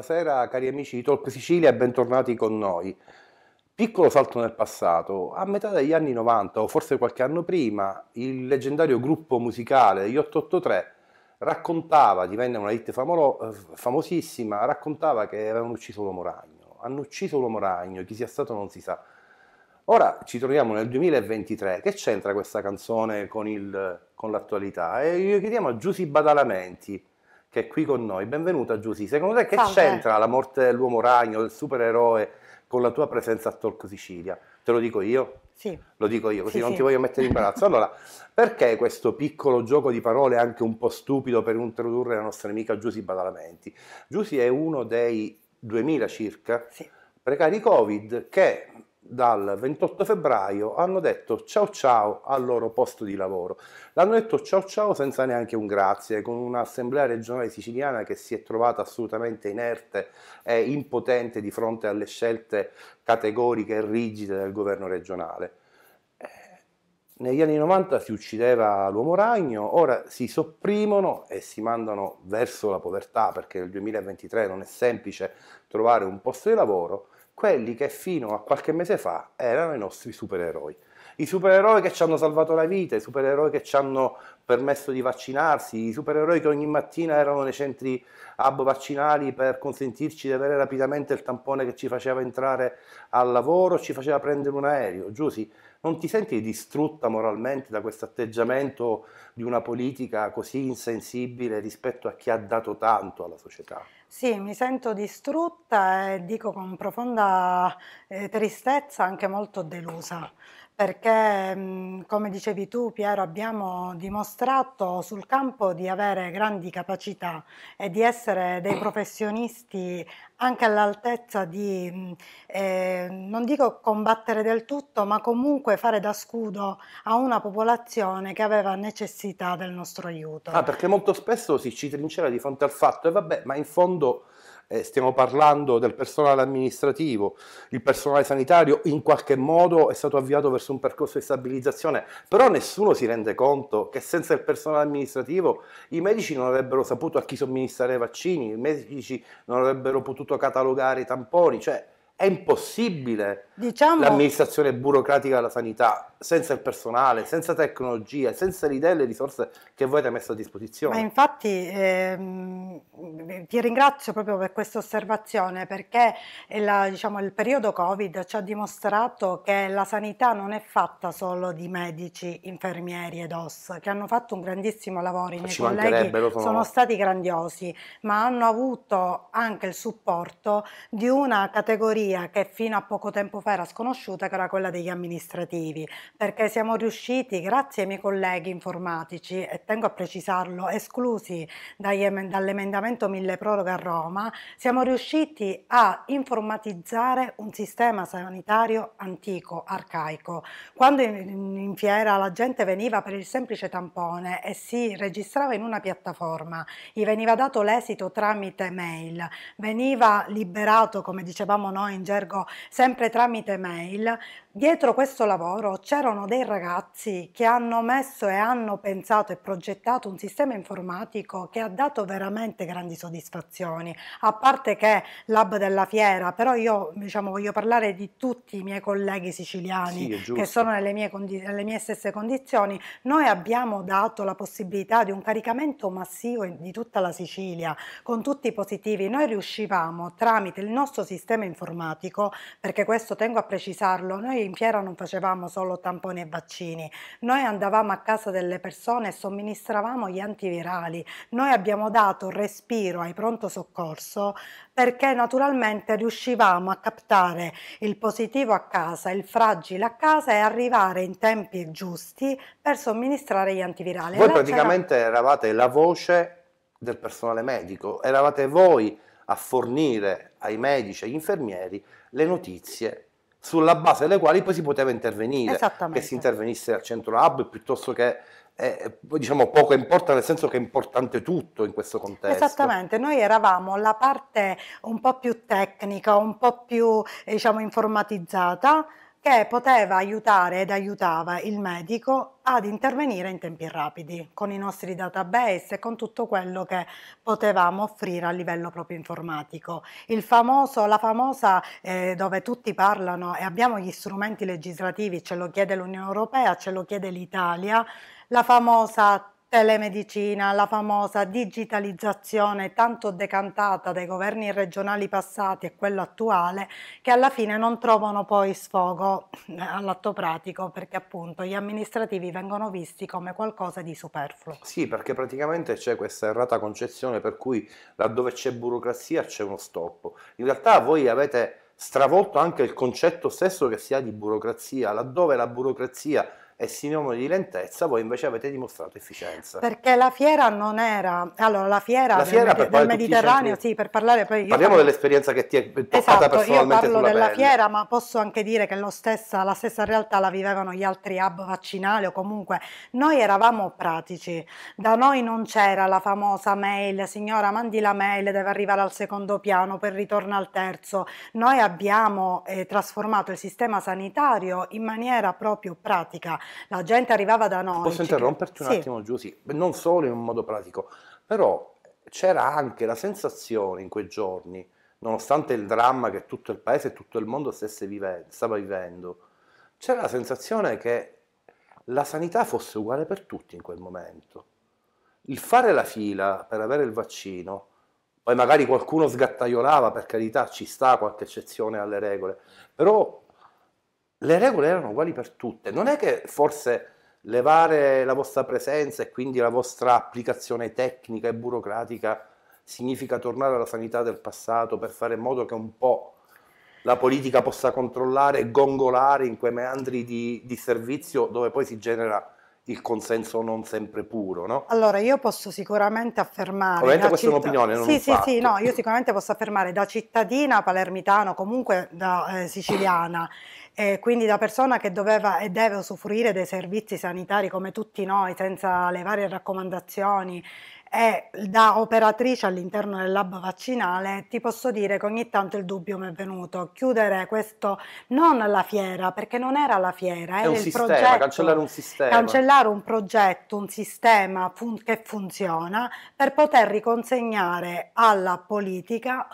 buonasera cari amici di Talk Sicilia e bentornati con noi. Piccolo salto nel passato, a metà degli anni 90 o forse qualche anno prima, il leggendario gruppo musicale degli 883 raccontava, divenne una hit famo famosissima, raccontava che avevano ucciso l'uomo ragno. Hanno ucciso l'uomo ragno, chi sia stato non si sa. Ora ci troviamo nel 2023, che c'entra questa canzone con, l'attualità? E gli chiediamo a Giusy Badalamenti che è qui con noi. Benvenuta Giusy. Secondo te che Salve. c'entra la morte dell'uomo ragno, del supereroe, con la tua presenza a Torco Sicilia? Te lo dico io? Sì. Lo dico io, così sì, non sì. ti voglio mettere in imbarazzo. Allora, perché questo piccolo gioco di parole anche un po' stupido per introdurre la nostra amica Giusy Badalamenti? Giusy è uno dei 2000 circa sì. precari Covid che dal 28 febbraio hanno detto ciao ciao al loro posto di lavoro. L'hanno detto ciao ciao senza neanche un grazie, con un'assemblea regionale siciliana che si è trovata assolutamente inerte e impotente di fronte alle scelte categoriche e rigide del governo regionale. Eh, negli anni 90 si uccideva l'uomo ragno, ora si sopprimono e si mandano verso la povertà perché nel 2023 non è semplice trovare un posto di lavoro quelli che fino a qualche mese fa erano i nostri supereroi. I supereroi che ci hanno salvato la vita, i supereroi che ci hanno permesso di vaccinarsi, i supereroi che ogni mattina erano nei centri hub vaccinali per consentirci di avere rapidamente il tampone che ci faceva entrare al lavoro, ci faceva prendere un aereo. Giussi, non ti senti distrutta moralmente da questo atteggiamento di una politica così insensibile rispetto a chi ha dato tanto alla società? Sì, mi sento distrutta e dico con profonda eh, tristezza, anche molto delusa perché, mhmm, come dicevi tu Piero, abbiamo dimostrato sul campo di avere grandi capacità e di essere dei professionisti anche all'altezza di, eh, non dico combattere del tutto, ma comunque fare da scudo a una popolazione che aveva necessità del nostro aiuto. Ah, perché molto spesso si ci trincera di fronte al fatto, e vabbè, ma in fondo eh, stiamo parlando del personale amministrativo, il personale sanitario in qualche modo è stato avviato verso un percorso di stabilizzazione, però nessuno si rende conto che senza il personale amministrativo i medici non avrebbero saputo a chi somministrare i vaccini, i medici non avrebbero potuto catalogare i tamponi, cioè è impossibile diciamo... l'amministrazione burocratica della sanità, senza il personale, senza tecnologia, senza le idee e le risorse che voi avete messo a disposizione. Ma infatti ehm, ti ringrazio proprio per questa osservazione perché la, diciamo, il periodo Covid ci ha dimostrato che la sanità non è fatta solo di medici, infermieri ed OS, che hanno fatto un grandissimo lavoro, i miei ci colleghi sono... sono stati grandiosi, ma hanno avuto anche il supporto di una categoria che fino a poco tempo fa realtà era sconosciuta, che era quella degli amministrativi, perché siamo riusciti, grazie ai miei colleghi informatici, e tengo a precisarlo, esclusi dall'emendamento 1000 proroga a Roma, siamo riusciti a informatizzare un sistema sanitario antico, arcaico. Quando in, in fiera la gente veniva per il semplice tampone e si registrava in una piattaforma, gli veniva dato l'esito tramite mail, veniva liberato, come dicevamo noi in gergo, sempre tramite Email. mail Dietro questo lavoro c'erano dei ragazzi che hanno messo e hanno pensato e progettato un sistema informatico che ha dato veramente grandi soddisfazioni, a parte che l'hub della fiera, però io diciamo, voglio parlare di tutti i miei colleghi siciliani sì, che sono nelle mie, nelle mie stesse condizioni, noi abbiamo dato la possibilità di un caricamento massivo di tutta la Sicilia con tutti i positivi, noi riuscivamo tramite il nostro sistema informatico, perché questo tengo a precisarlo, noi in fiera non facevamo solo tamponi e vaccini, noi andavamo a casa delle persone e somministravamo gli antivirali, noi abbiamo dato respiro ai pronto soccorso perché naturalmente riuscivamo a captare il positivo a casa, il fragile a casa e arrivare in tempi giusti per somministrare gli antivirali. Voi praticamente eravate la voce del personale medico, eravate voi a fornire ai medici e agli infermieri le notizie sulla base delle quali poi si poteva intervenire, che si intervenisse al centro hub piuttosto che eh, diciamo poco importa nel senso che è importante tutto in questo contesto. Esattamente, noi eravamo la parte un po' più tecnica, un po' più eh, diciamo informatizzata che poteva aiutare ed aiutava il medico ad intervenire in tempi rapidi con i nostri database e con tutto quello che potevamo offrire a livello proprio informatico. Famoso, la famosa eh, dove tutti parlano e abbiamo gli strumenti legislativi, ce lo chiede l'Unione Europea, ce lo chiede l'Italia, la famosa Telemedicina, la famosa digitalizzazione tanto decantata dai governi regionali passati e quello attuale, che alla fine non trovano poi sfogo eh, all'atto pratico perché appunto gli amministrativi vengono visti come qualcosa di superfluo. Sì, perché praticamente c'è questa errata concezione per cui laddove c'è burocrazia c'è uno stoppo. In realtà voi avete stravolto anche il concetto stesso che si ha di burocrazia, laddove la burocrazia è sinonimo di lentezza, voi invece avete dimostrato efficienza. Perché la fiera non era, allora la fiera, la fiera del, del Mediterraneo, centri... sì, per parlare poi... Parliamo parlo... dell'esperienza che ti è toccata esatto, personalmente io parlo della pelle. fiera, ma posso anche dire che stessa, la stessa realtà la vivevano gli altri hub vaccinali o comunque noi eravamo pratici, da noi non c'era la famosa mail, signora mandi la mail, deve arrivare al secondo piano, poi ritorna al terzo, noi abbiamo eh, trasformato il sistema sanitario in maniera proprio pratica la gente arrivava da noi. Posso interromperti un sì. attimo, Giussi? Non solo in un modo pratico, però c'era anche la sensazione in quei giorni, nonostante il dramma che tutto il paese e tutto il mondo vivendo, stava vivendo, c'era la sensazione che la sanità fosse uguale per tutti in quel momento. Il fare la fila per avere il vaccino, poi magari qualcuno sgattaiolava, per carità ci sta qualche eccezione alle regole, però le regole erano uguali per tutte. Non è che forse levare la vostra presenza e quindi la vostra applicazione tecnica e burocratica significa tornare alla sanità del passato per fare in modo che un po' la politica possa controllare e gongolare in quei meandri di, di servizio dove poi si genera il consenso non sempre puro, no? Allora, io posso sicuramente affermare... Ovviamente questa citt... è un'opinione, non Sì, un sì, fatto. sì, no, io sicuramente posso affermare da cittadina palermitano, comunque da eh, siciliana, eh, quindi da persona che doveva e deve usufruire dei servizi sanitari come tutti noi, senza le varie raccomandazioni e da operatrice all'interno del lab vaccinale ti posso dire che ogni tanto il dubbio mi è venuto. Chiudere questo non la fiera, perché non era la fiera, era il sistema, progetto. Cancellare un sistema. Cancellare un progetto, un sistema fun- che funziona per poter riconsegnare alla politica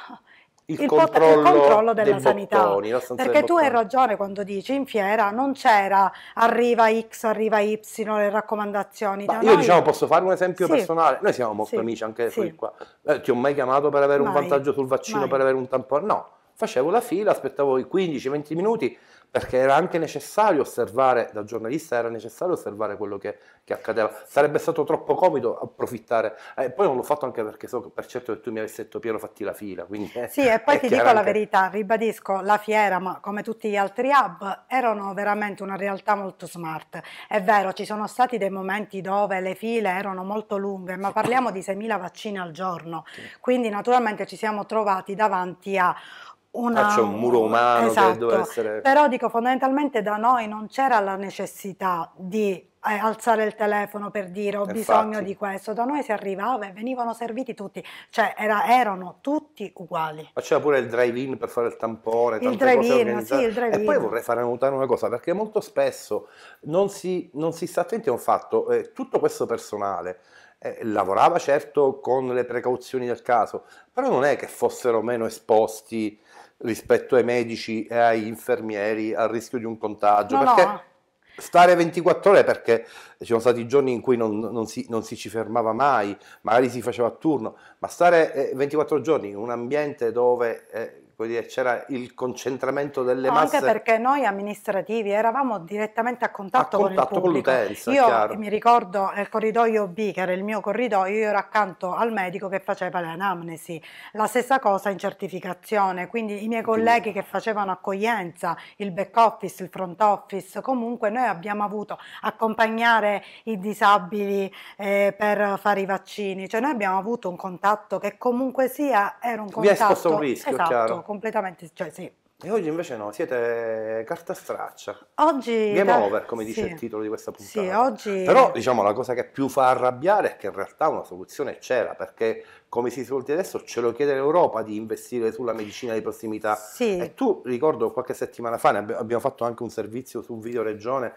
il, il, controllo, il controllo, della bottoni, sanità. Perché tu hai ragione quando dici in fiera non c'era arriva X, arriva Y, le raccomandazioni. io noi... diciamo posso fare un esempio sì. personale, noi siamo molto sì. amici anche sì. qua, eh, ti ho mai chiamato per avere mai. un vantaggio sul vaccino, mai. per avere un tampone, no, facevo la fila, aspettavo i 15-20 minuti, perché era anche necessario osservare, da giornalista era necessario osservare quello che, che accadeva, sarebbe stato troppo comodo approfittare, eh, poi non l'ho fatto anche perché so per certo che tu mi avessi detto Piero fatti la fila. Quindi, sì, e poi ti dico anche... la verità, ribadisco, la fiera, ma come tutti gli altri hub, erano veramente una realtà molto smart, è vero, ci sono stati dei momenti dove le file erano molto lunghe, ma parliamo di 6.000 vaccini al giorno, sì. quindi naturalmente ci siamo trovati davanti a una... c'è un muro umano esatto. che essere... Però dico, fondamentalmente da noi non c'era la necessità di eh, alzare il telefono per dire ho Infatti. bisogno di questo, da noi si arrivava e venivano serviti tutti, cioè era, erano tutti uguali. faceva pure il drive-in per fare il tampone, il drive-in, sì, il drive-in. E poi vorrei fare notare una cosa, perché molto spesso non si, non si sta attenti a un fatto, eh, tutto questo personale eh, lavorava certo con le precauzioni del caso, però non è che fossero meno esposti rispetto ai medici e agli infermieri al rischio di un contagio. No, perché no. stare 24 ore perché ci sono stati giorni in cui non, non, si, non, si, ci fermava mai, magari si faceva a turno, ma stare 24 eh, giorni in un ambiente dove eh, dire, c'era il concentramento delle no, masse. Anche perché noi amministrativi eravamo direttamente a contatto, a contatto con, l'utenza. Io chiaro. mi ricordo nel corridoio B, che era il mio corridoio, io ero accanto al medico che faceva le anamnesi, la stessa cosa in certificazione, quindi i miei colleghi che facevano accoglienza, il back office, il front office, comunque noi abbiamo avuto accompagnare i disabili eh, per fare i vaccini, cioè noi abbiamo avuto un contatto che comunque sia era un contatto... Vi è esposto un rischio, esatto. chiaro completamente, cioè sì. E oggi invece no, siete carta straccia. Oggi... Game da... over, come dice sì. il titolo di questa puntata. Sì, oggi... Però diciamo la cosa che più fa arrabbiare è che in realtà una soluzione c'era, perché come si suol dire adesso ce lo chiede l'Europa di investire sulla medicina di prossimità. Sì. E tu ricordo qualche settimana fa, abbiamo fatto anche un servizio su Video Regione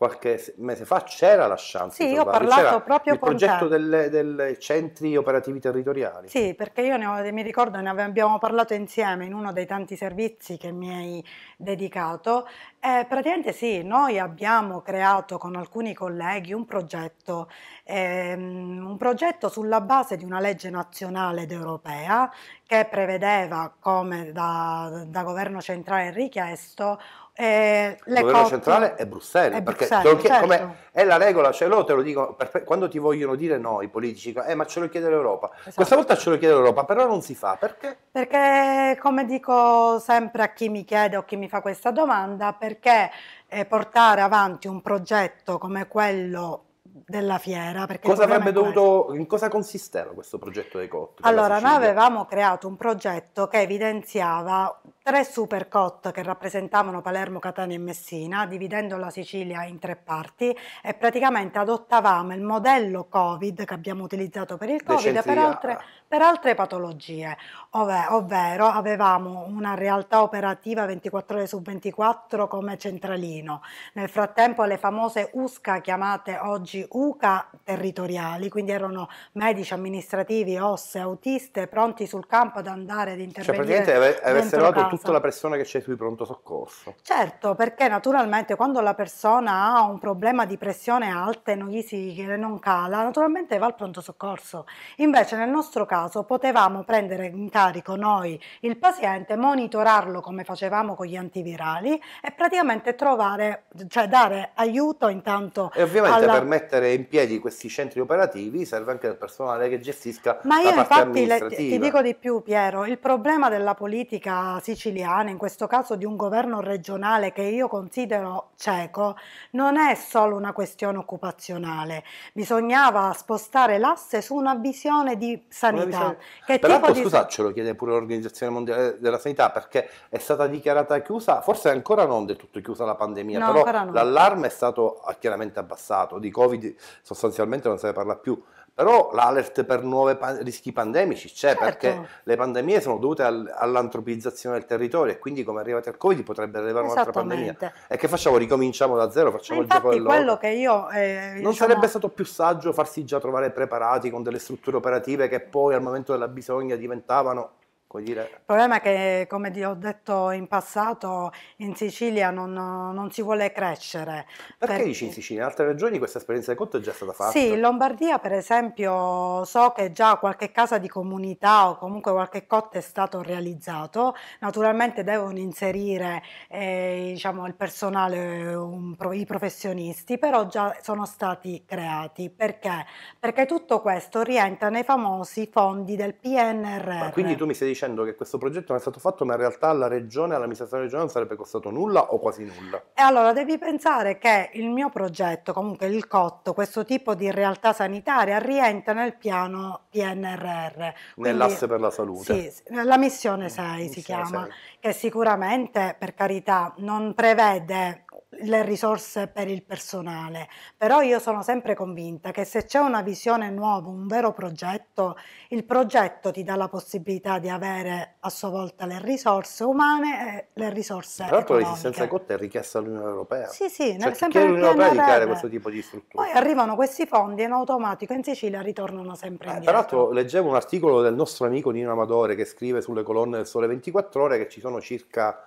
qualche mese fa c'era la chance. Sì, io ho parlato proprio il con il progetto dei centri operativi territoriali. Sì, perché io ho, mi ricordo ne abbiamo parlato insieme in uno dei tanti servizi che mi hai dedicato. Eh, praticamente sì, noi abbiamo creato con alcuni colleghi un progetto, ehm, un progetto sulla base di una legge nazionale ed europea che prevedeva, come da, da governo centrale richiesto, eh, le governo centrale è Bruxelles, è perché Bruxelles, certo. è la regola, cioè loro te lo dicono quando ti vogliono dire no, i politici, eh, ma ce lo chiede l'Europa. Esatto. Questa volta ce lo chiede l'Europa, però non si fa perché? Perché, come dico sempre a chi mi chiede o chi mi fa questa domanda, perché eh, portare avanti un progetto come quello della fiera. Cosa avrebbe dovuto, in cosa consisteva questo progetto dei COT? Allora, noi avevamo creato un progetto che evidenziava tre supercot che rappresentavano Palermo, Catania e Messina, dividendo la Sicilia in tre parti e praticamente adottavamo il modello Covid che abbiamo utilizzato per il Covid e per altre, eh. per altre patologie, ovve, ovvero avevamo una realtà operativa 24 ore su 24 come centralino. Nel frattempo le famose USCA chiamate oggi UCA territoriali, quindi erano medici, amministrativi, osse, autiste, pronti sul campo ad andare ad cioè, intervenire. Cioè, praticamente avessero soprattutto la persona che c'è sui pronto soccorso. Certo, perché naturalmente quando la persona ha un problema di pressione alta e non gli si non cala, naturalmente va al pronto soccorso. Invece nel nostro caso potevamo prendere in carico noi il paziente, monitorarlo come facevamo con gli antivirali e praticamente trovare, cioè dare aiuto intanto. E ovviamente alla... per mettere in piedi questi centri operativi serve anche il personale che gestisca Ma la parte infatti, amministrativa. Ma io infatti ti dico di più Piero, il problema della politica siciliana siciliana, in questo caso di un governo regionale che io considero cieco, non è solo una questione occupazionale. Bisognava spostare l'asse su una visione di sanità. Visione... Che Peraltro, di... scusa, ce lo chiede pure l'Organizzazione Mondiale eh, della Sanità perché è stata dichiarata chiusa, forse ancora non del tutto chiusa la pandemia, no, però l'allarme è stato ah, chiaramente abbassato, di Covid sostanzialmente non se ne parla più. Però l'alert per nuovi pan- rischi pandemici c'è certo. perché le pandemie sono dovute al- all'antropizzazione del territorio e quindi come è arrivato il Covid potrebbe arrivare un'altra pandemia. E che facciamo? Ricominciamo da zero, facciamo il gioco quello che io... Eh, non diciamo... sarebbe stato più saggio farsi già trovare preparati con delle strutture operative che poi al momento della bisogna diventavano Dire... Il problema è che, come ti ho detto in passato, in Sicilia non, non si vuole crescere. Perché per... dici in Sicilia? In altre regioni questa esperienza di conto è già stata fatta? Sì, in Lombardia per esempio so che già qualche casa di comunità o comunque qualche cotto è stato realizzato. Naturalmente devono inserire eh, diciamo, il personale, un, i professionisti, però già sono stati creati. Perché? Perché tutto questo rientra nei famosi fondi del PNRR. Ma quindi tu mi stai dicendo dicendo che questo progetto non è stato fatto, ma in realtà alla regione, all'amministrazione regionale non sarebbe costato nulla o quasi nulla. E allora devi pensare che il mio progetto, comunque il COT, questo tipo di realtà sanitaria, rientra nel piano PNRR. Nell'asse per la salute. Sì, la missione 6 mm, si missione chiama, 6. che sicuramente, per carità, non prevede le risorse per il personale, però io sono sempre convinta che se c'è una visione nuova, un vero progetto, il progetto ti dà la possibilità di avere avere a sua volta le risorse umane e le risorse Tra l'altro l'esistenza cotta è richiesta all'Unione Europea. Sì, sì, cioè, sempre l'Unione Europea dichiara questo tipo di strutture. Poi arrivano questi fondi e in automatico in Sicilia ritornano sempre eh, indietro. Tra l'altro leggevo un articolo del nostro amico Nino Amadore che scrive sulle colonne del Sole 24 Ore che ci sono circa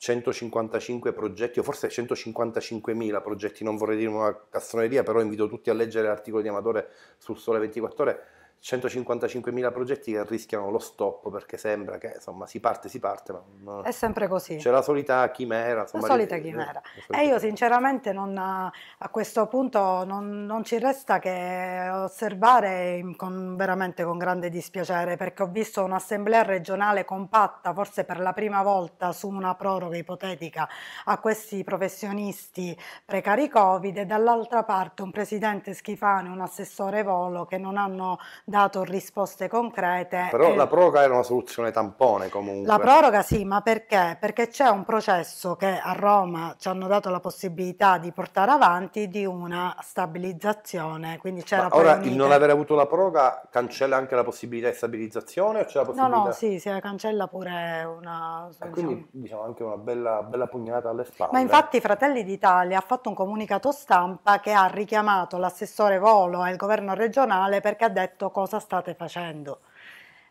155 progetti, o forse 155.000 progetti, non vorrei dire una castroneria, però invito tutti a leggere l'articolo di Amadore sul Sole 24 Ore 155.000 progetti che rischiano lo stop perché sembra che insomma si parte, si parte, ma è sempre così. C'è la solita chimera. Insomma, la solita chimera. Eh, la solita e io sinceramente non, a questo punto non, non, ci resta che osservare con, veramente con grande dispiacere perché ho visto un'assemblea regionale compatta, forse per la prima volta su una proroga ipotetica a questi professionisti precari Covid e dall'altra parte un presidente e un assessore Volo che non hanno dato risposte concrete. Però e... la proroga era una soluzione tampone comunque. La proroga sì, ma perché? Perché c'è un processo che a Roma ci hanno dato la possibilità di portare avanti di una stabilizzazione. Quindi c'era ora il non aver avuto la proroga cancella anche la possibilità di stabilizzazione? c'è la Possibilità... No, no, sì, si cancella pure una... E ah, quindi diciamo anche una bella, bella pugnata alle spalle. Ma infatti Fratelli d'Italia ha fatto un comunicato stampa che ha richiamato l'assessore Volo e il governo regionale perché ha detto cosa state facendo.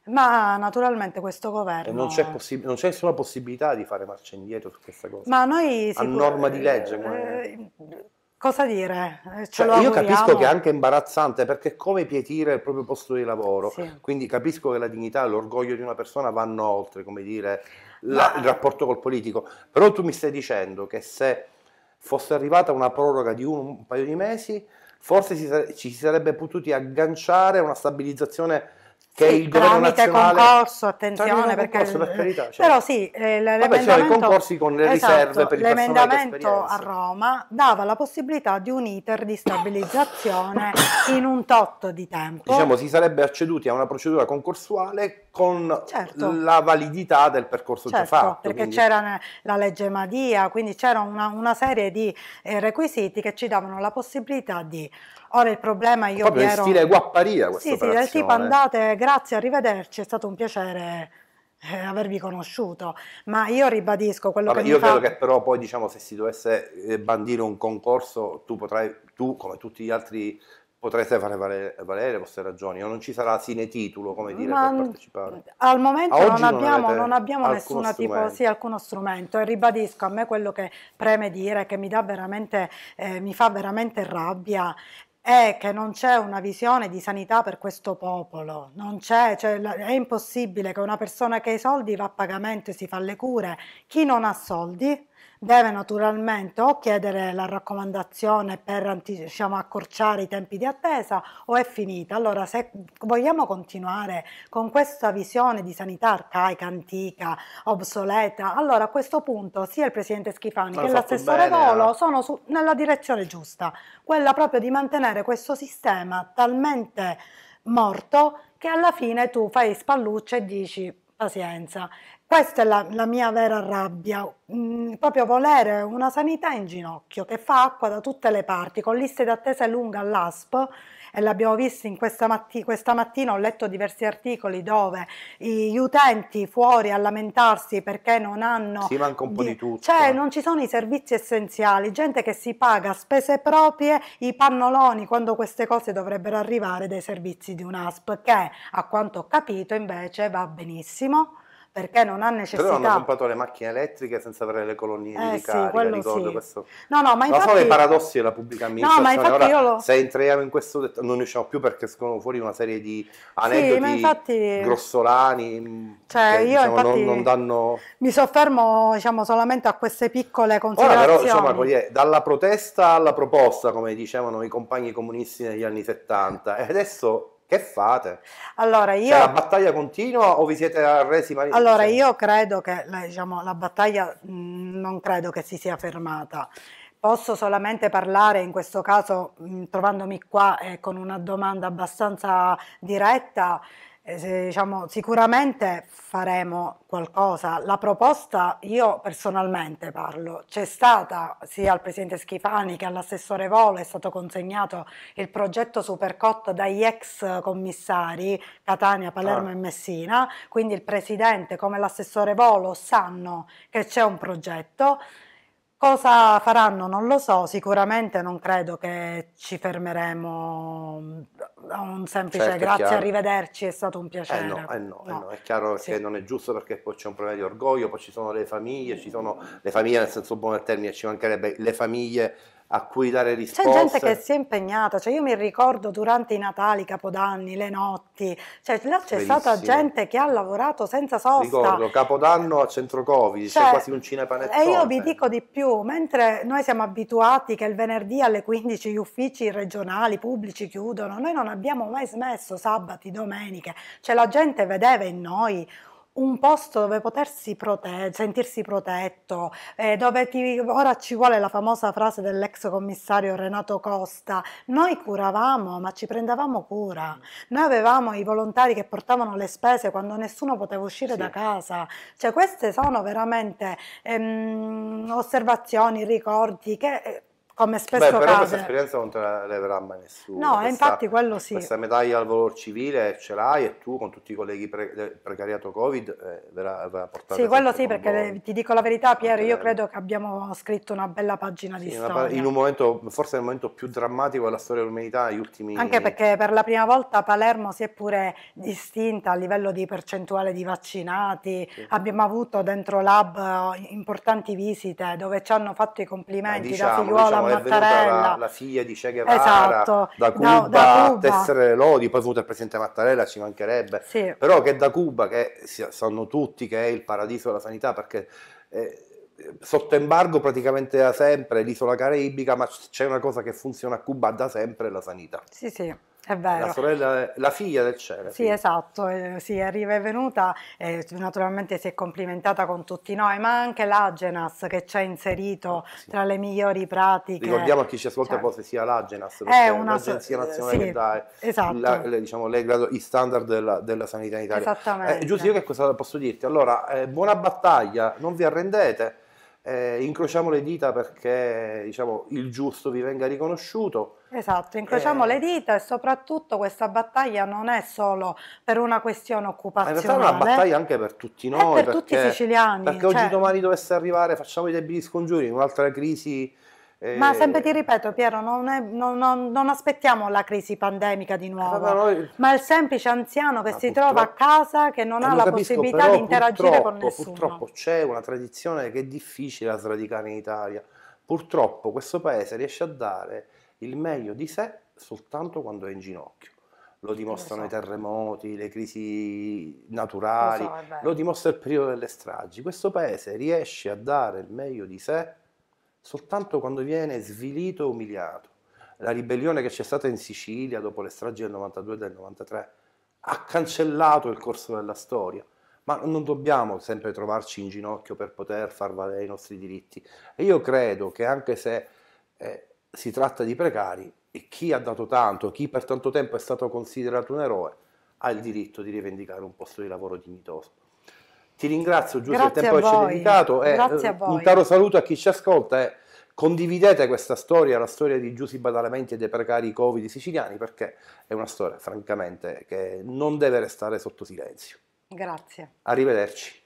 Ma naturalmente questo governo... E non c'è, possi- non c'è solo possibilità di fare marcia indietro su questa cosa. Ma noi... Sicur- a norma di legge. Eh, eh cosa dire? Eh, cioè, io capisco che è anche imbarazzante perché è come pietire il proprio posto di lavoro. Sì. Quindi capisco che la dignità e l'orgoglio di una persona vanno oltre, come dire, la, Ma... il rapporto col politico. Però tu mi stai dicendo che se fosse arrivata una proroga di un, un paio di mesi forse ci, si sarebbe potuti agganciare a una stabilizzazione che sì, il governo nazionale concorso, attenzione perché concorso, per carità, cioè. però sì, eh, Vabbè, cioè, i concorsi con le esatto, riserve per il esatto, l'emendamento a Roma dava la possibilità di un iter di stabilizzazione in un tot di tempo. Diciamo si sarebbe acceduti a una procedura concorsuale con certo. la validità del percorso certo, già fatto. Perché quindi. c'era la legge Madia, quindi c'era una, una serie di eh, requisiti che ci davano la possibilità di Ora il problema io Proprio ero... in stile guapparia questo Sì, sì, del tipo andate grazie, arrivederci, è stato un piacere eh, avervi conosciuto, ma io ribadisco quello allora, che io mi credo fa... che però poi diciamo se si dovesse eh, bandire un concorso tu potrai, tu come tutti gli altri potreste fare valere, valere le vostre ragioni o non ci sarà sine titolo come dire Ma, per partecipare al momento non abbiamo, non, non abbiamo nessuno tipo, sì, alcuno strumento e ribadisco a me quello che preme dire che mi, veramente, eh, mi fa veramente rabbia è che non c'è una visione di sanità per questo popolo, non c'è, cioè, è impossibile che una persona che ha i soldi va a pagamento e si fa le cure, chi non ha soldi deve naturalmente o chiedere la raccomandazione per diciamo, accorciare i tempi di attesa o è finita. Allora, se vogliamo continuare con questa visione di sanità arcaica, antica, obsoleta, allora a questo punto sia il presidente Schifani che l'assessore Volo eh. sono su, nella direzione giusta, quella proprio di mantenere questo sistema talmente morto che alla fine tu fai spallucce e dici pazienza. Questa è la, la mia vera rabbia, mm, proprio volere una sanità in ginocchio che fa acqua da tutte le parti, con liste d'attesa lunga all'ASP l'abbiamo visto questa, matti questa mattina, ho letto diversi articoli dove gli utenti fuori a lamentarsi perché non hanno... Si manca un po' di, di tutto. Cioè eh. non ci sono i servizi essenziali, gente che si paga a spese proprie, i pannoloni quando queste cose dovrebbero arrivare dai servizi di un'ASP che a quanto ho capito invece va benissimo perché non ha necessità. Però hanno comprato le macchine elettriche senza avere le colonie eh, di carica, sì, ricordo sì. questo. No, no, ma infatti... Non so i paradossi della pubblica amministrazione, no, ma Ora, io lo... se entriamo in questo non riusciamo più perché escono fuori una serie di aneddoti sì, infatti... grossolani mm, cioè, che, io diciamo, infatti non, non, danno... Mi soffermo diciamo, solamente a queste piccole considerazioni. Ora però, insomma, coglie, dalla protesta alla proposta, come dicevano i compagni comunisti negli anni 70, e adesso che fate? Allora, cioè, io... Cioè, la battaglia continua o vi siete arresi mani? Allora, cioè- io credo che diciamo, la battaglia mh, mm, non credo che si sia fermata. Posso solamente parlare in questo caso, mh, mm, trovandomi qua eh, con una domanda abbastanza diretta, eh, diciamo, sicuramente faremo qualcosa. La proposta, io personalmente parlo, c'è stata sia al Presidente Schifani che all'assessore Volo, è stato consegnato il progetto Supercot dagli ex commissari Catania, Palermo ah. e Messina, quindi il Presidente come l'assessore Volo sanno che c'è un progetto. Cosa faranno non lo so, sicuramente non credo che ci fermeremo mm, a un semplice certo, grazie, arrivederci, è stato un eh, piacere. Eh no, eh no, no. Eh no. è chiaro sì. che non è giusto perché poi c'è un problema di orgoglio, poi ci sono le famiglie, ci sono le famiglie nel senso buono del termine, ci mancherebbe le famiglie a cui dare risposte. C'è gente che si è impegnata, cioè io mi ricordo durante i Natali, Capodanni, le notti, cioè là c'è Verissimo. stata gente che ha lavorato senza sosta. Ricordo, Capodanno a Centro Covid, cioè, c'è quasi un cinepanettone. E io vi eh. dico di più, mentre noi siamo abituati che il venerdì alle 15 gli uffici regionali, pubblici chiudono, noi non abbiamo mai smesso sabati, domeniche, cioè la gente vedeva in noi un posto dove potersi prote- sentirsi protetto, eh, dove ti, ora ci vuole la famosa frase dell'ex commissario Renato Costa, noi curavamo ma ci prendevamo cura, noi avevamo i volontari che portavano le spese quando nessuno poteva uscire sì. da casa, cioè queste sono veramente ehm, osservazioni, ricordi che eh, come spesso Beh, però case. questa esperienza non te la leverà mai nessuno. No, questa, infatti quello sì. Questa medaglia al valor civile ce l'hai e tu con tutti i colleghi pre, precariato Covid eh, verrà, verrà portata. Sì, quello sì, perché voi. ti dico la verità Piero, io credo che abbiamo scritto una bella pagina di sì, storia. in un momento, forse nel momento più drammatico della storia dell'umanità, gli ultimi... Anche perché per la prima volta Palermo si è pure distinta a livello di percentuale di vaccinati, sì. abbiamo avuto dentro lab eh, importanti visite dove ci hanno fatto i complimenti diciamo, da figliuola diciamo, Giacomo, è venuta la, la, figlia di Che Guevara esatto. da, Cuba, da, da Cuba. tessere l'odio, poi è venuta il presidente Mattarella, ci mancherebbe, sì. però che da Cuba, che sanno tutti che è il paradiso della sanità, perché... Eh, sotto embargo praticamente da sempre l'isola caraibica, ma c'è una cosa che funziona a Cuba da sempre, la sanità. Sì, sì. È vero. La sorella, la figlia del Cere. Sì, figlia. esatto, eh, sì, è venuta e eh, naturalmente si è complimentata con tutti noi, ma anche l'Agenas che ci ha inserito ah, sì. tra le migliori pratiche. Ricordiamo a chi ci ascolta cioè, cosa sia l'Agenas, perché è un'agenzia eh, nazionale sì, che dà eh, esatto. la, le, diciamo, le, i standard della, della sanità in Italia. Esattamente. Eh, Giusto, io che cosa posso dirti? Allora, eh, buona battaglia, non vi arrendete, incrociamo le dita perché diciamo, il giusto vi venga riconosciuto Esatto, incrociamo eh. le dita e soprattutto questa battaglia non è solo per una questione occupazionale. Ma in realtà è una battaglia anche per tutti noi. Per perché, tutti i siciliani. Perché oggi cioè. domani dovesse arrivare, facciamo i debiti scongiuri, un'altra crisi... Eh... Ma sempre ti ripeto Piero, non, è, non, non, non aspettiamo la crisi pandemica di eh, nuovo, ma, noi... ma il semplice anziano che si trova a casa, che non eh, ha la capisco, possibilità però, di interagire con nessuno. Purtroppo c'è una tradizione che è difficile da sradicare in Italia. Purtroppo questo paese riesce a dare il meglio di sé soltanto quando è in ginocchio. Lo dimostrano lo so. i terremoti, le crisi naturali, lo, so, lo dimostra il periodo delle stragi. Questo paese riesce a dare il meglio di sé soltanto quando viene svilito e umiliato. La ribellione che c'è stata in Sicilia dopo le stragi del 92 e del 93 ha cancellato il corso della storia ma non dobbiamo sempre trovarci in ginocchio per poter far valere i nostri diritti. E io credo che anche se eh, si tratta di precari e chi ha dato tanto, chi per tanto tempo è stato considerato un eroe, ha il diritto di rivendicare un posto di lavoro dignitoso. Ti ringrazio Giuseppe, Grazie il tempo che ci hai dedicato. Eh, eh un caro saluto a chi ci ascolta. Eh, condividete questa storia, la storia di Giussi Badalamenti e dei precari Covid siciliani, perché è una storia, francamente, che non deve restare sotto silenzio. Grazie. Arrivederci.